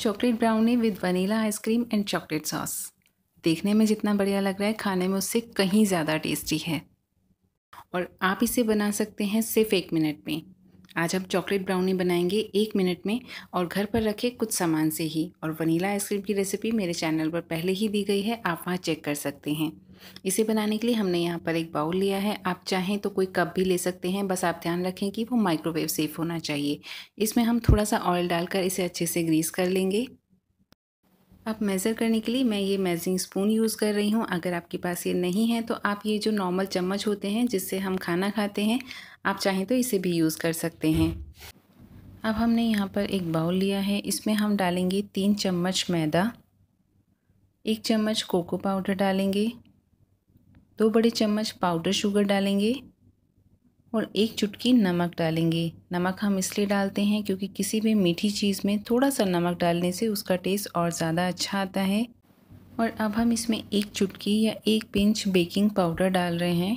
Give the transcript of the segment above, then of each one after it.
chocolate brownie with vanilla ice cream and chocolate sauce देखने में जितना बढ़िया लग रहा है खाने में उससे कहीं ज़्यादा टेस्टी है और आप इसे बना सकते हैं सिर्फ एक मिनट में आज हम चॉकलेट ब्राउनी बनाएंगे एक मिनट में और घर पर रखे कुछ सामान से ही और वनीला आइसक्रीम की रेसिपी मेरे चैनल पर पहले ही दी गई है आप वहाँ चेक कर सकते हैं इसे बनाने के लिए हमने यहाँ पर एक बाउल लिया है आप चाहें तो कोई कप भी ले सकते हैं बस आप ध्यान रखें कि वो माइक्रोवेव सेफ होना चाहिए इसमें हम थोड़ा सा ऑयल डालकर इसे अच्छे से ग्रीस कर लेंगे अब मेज़र करने के लिए मैं ये मेज़रिंग स्पून यूज़ कर रही हूँ अगर आपके पास ये नहीं है तो आप ये जो नॉर्मल चम्मच होते हैं जिससे हम खाना खाते हैं आप चाहें तो इसे भी यूज़ कर सकते हैं अब हमने यहाँ पर एक बाउल लिया है इसमें हम डालेंगे तीन चम्मच मैदा एक चम्मच कोको पाउडर डालेंगे दो बड़े चम्मच पाउडर शुगर डालेंगे और एक चुटकी नमक डालेंगे नमक हम इसलिए डालते हैं क्योंकि किसी भी मीठी चीज़ में थोड़ा सा नमक डालने से उसका टेस्ट और ज़्यादा अच्छा आता है और अब हम इसमें एक चुटकी या एक पिंच बेकिंग पाउडर डाल रहे हैं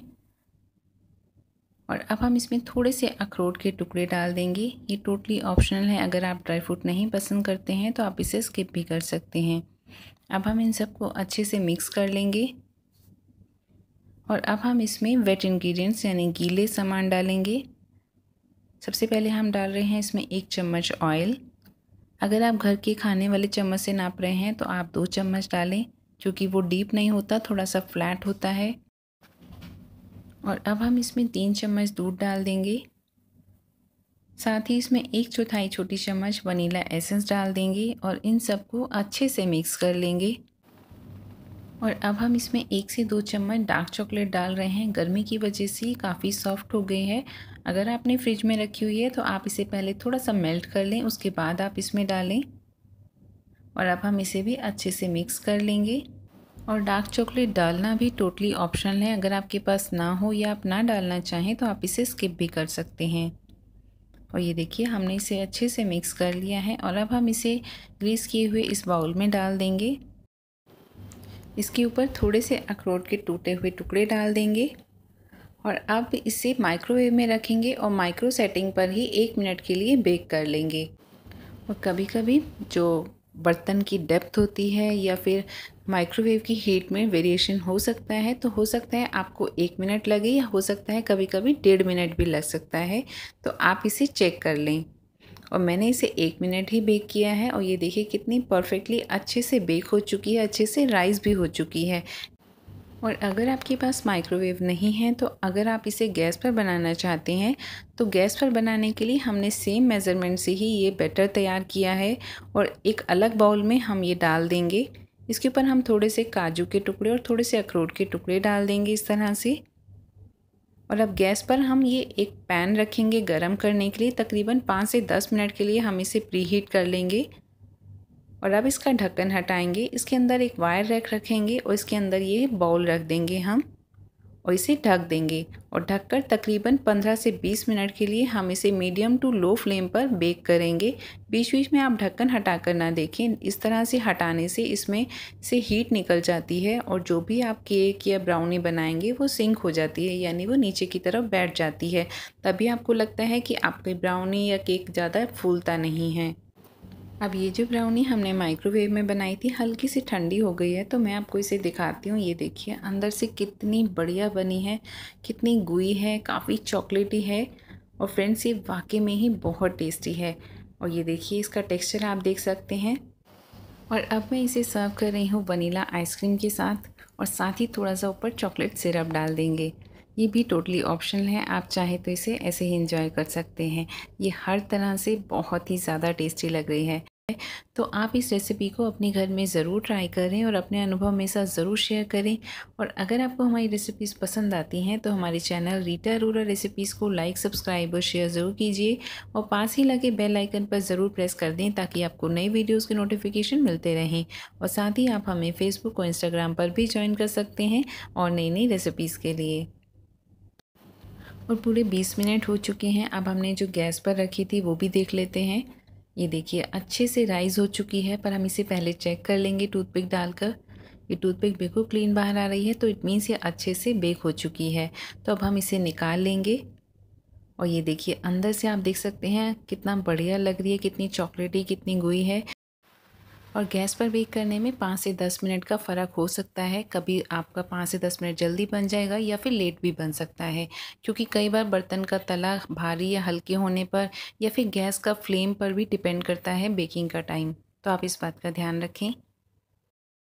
और अब हम इसमें थोड़े से अखरोट के टुकड़े डाल देंगे ये टोटली ऑप्शनल है अगर आप ड्राई फ्रूट नहीं पसंद करते हैं तो आप इसे स्किप भी कर सकते हैं अब हम इन सबको अच्छे से मिक्स कर लेंगे और अब हम इसमें वेट इंग्रेडिएंट्स यानी गीले सामान डालेंगे सबसे पहले हम डाल रहे हैं इसमें एक चम्मच ऑयल अगर आप घर के खाने वाले चम्मच से नाप रहे हैं तो आप दो चम्मच डालें क्योंकि वो डीप नहीं होता थोड़ा सा फ्लैट होता है और अब हम इसमें तीन चम्मच दूध डाल देंगे साथ ही इसमें एक चौथाई छोटी चम्मच वनीला एसेंस डाल देंगे और इन सबको अच्छे से मिक्स कर लेंगे और अब हम इसमें एक से दो चम्मच डार्क चॉकलेट डाल रहे हैं गर्मी की वजह से काफ़ी सॉफ्ट हो गई है अगर आपने फ्रिज में रखी हुई है तो आप इसे पहले थोड़ा सा मेल्ट कर लें उसके बाद आप इसमें डालें और अब हम इसे भी अच्छे से मिक्स कर लेंगे और डार्क चॉकलेट डालना भी टोटली ऑप्शनल है अगर आपके पास ना हो या आप ना डालना चाहें तो आप इसे स्किप भी कर सकते हैं और ये देखिए हमने इसे अच्छे से मिक्स कर लिया है और अब हम इसे ग्रीस किए हुए इस बाउल में डाल देंगे इसके ऊपर थोड़े से अखरोट के टूटे हुए टुकड़े डाल देंगे और अब इसे माइक्रोवेव में रखेंगे और माइक्रो सेटिंग पर ही एक मिनट के लिए बेक कर लेंगे और कभी कभी जो बर्तन की डेप्थ होती है या फिर माइक्रोवेव की हीट में वेरिएशन हो सकता है तो हो सकता है आपको एक मिनट लगे या हो सकता है कभी कभी डेढ़ मिनट भी लग सकता है तो आप इसे चेक कर लें और मैंने इसे एक मिनट ही बेक किया है और ये देखिए कितनी परफेक्टली अच्छे से बेक हो चुकी है अच्छे से राइस भी हो चुकी है और अगर आपके पास माइक्रोवेव नहीं है तो अगर आप इसे गैस पर बनाना चाहते हैं तो गैस पर बनाने के लिए हमने सेम मेज़रमेंट से ही ये बैटर तैयार किया है और एक अलग बाउल में हम ये डाल देंगे इसके ऊपर हम थोड़े से काजू के टुकड़े और थोड़े से अखरोट के टुकड़े डाल देंगे इस तरह से और अब गैस पर हम ये एक पैन रखेंगे गरम करने के लिए तकरीबन पाँच से दस मिनट के लिए हम इसे प्री हीट कर लेंगे और अब इसका ढक्कन हटाएंगे इसके अंदर एक वायर रैक रखेंगे और इसके अंदर ये बाउल रख देंगे हम और इसे ढक देंगे और ढककर तकरीबन 15 से 20 मिनट के लिए हम इसे मीडियम टू लो फ्लेम पर बेक करेंगे बीच बीच में आप ढक्कन हटाकर ना देखें इस तरह से हटाने से इसमें से हीट निकल जाती है और जो भी आप केक या ब्राउनी बनाएंगे वो सिंक हो जाती है यानी वो नीचे की तरफ बैठ जाती है तभी आपको लगता है कि आपकी ब्राउनी या केक ज़्यादा फूलता नहीं है अब ये जो ब्राउनी हमने माइक्रोवेव में बनाई थी हल्की सी ठंडी हो गई है तो मैं आपको इसे दिखाती हूँ ये देखिए अंदर से कितनी बढ़िया बनी है कितनी गुई है काफ़ी चॉकलेटी है और फ्रेंड्स ये वाकई में ही बहुत टेस्टी है और ये देखिए इसका टेक्सचर आप देख सकते हैं और अब मैं इसे सर्व कर रही हूँ वनीला आइसक्रीम के साथ और साथ ही थोड़ा सा ऊपर चॉकलेट सिरप डाल देंगे ये भी टोटली ऑप्शनल है आप चाहे तो इसे ऐसे ही इंजॉय कर सकते हैं ये हर तरह से बहुत ही ज़्यादा टेस्टी लग रही है तो आप इस रेसिपी को अपने घर में ज़रूर ट्राई करें और अपने अनुभव मेरे साथ ज़रूर शेयर करें और अगर आपको हमारी रेसिपीज़ पसंद आती हैं तो हमारे चैनल रीटा रूरल रेसिपीज़ को लाइक सब्सक्राइब और शेयर ज़रूर कीजिए और पास ही लगे बेल आइकन पर ज़रूर प्रेस कर दें ताकि आपको नए वीडियोज़ के नोटिफिकेशन मिलते रहें और साथ ही आप हमें फेसबुक और इंस्टाग्राम पर भी ज्वाइन कर सकते हैं और नई नई रेसिपीज़ के लिए और पूरे बीस मिनट हो चुके हैं अब हमने जो गैस पर रखी थी वो भी देख लेते हैं ये देखिए अच्छे से राइज़ हो चुकी है पर हम इसे पहले चेक कर लेंगे टूथपिक डालकर ये टूथपिक बिल्कुल क्लीन बाहर आ रही है तो इट मीन्स ये अच्छे से बेक हो चुकी है तो अब हम इसे निकाल लेंगे और ये देखिए अंदर से आप देख सकते हैं कितना बढ़िया लग रही है कितनी चॉकलेटी कितनी गुई है और गैस पर बेक करने में पाँच से दस मिनट का फ़र्क हो सकता है कभी आपका पाँच से दस मिनट जल्दी बन जाएगा या फिर लेट भी बन सकता है क्योंकि कई बार बर्तन का तला भारी या हल्के होने पर या फिर गैस का फ्लेम पर भी डिपेंड करता है बेकिंग का टाइम तो आप इस बात का ध्यान रखें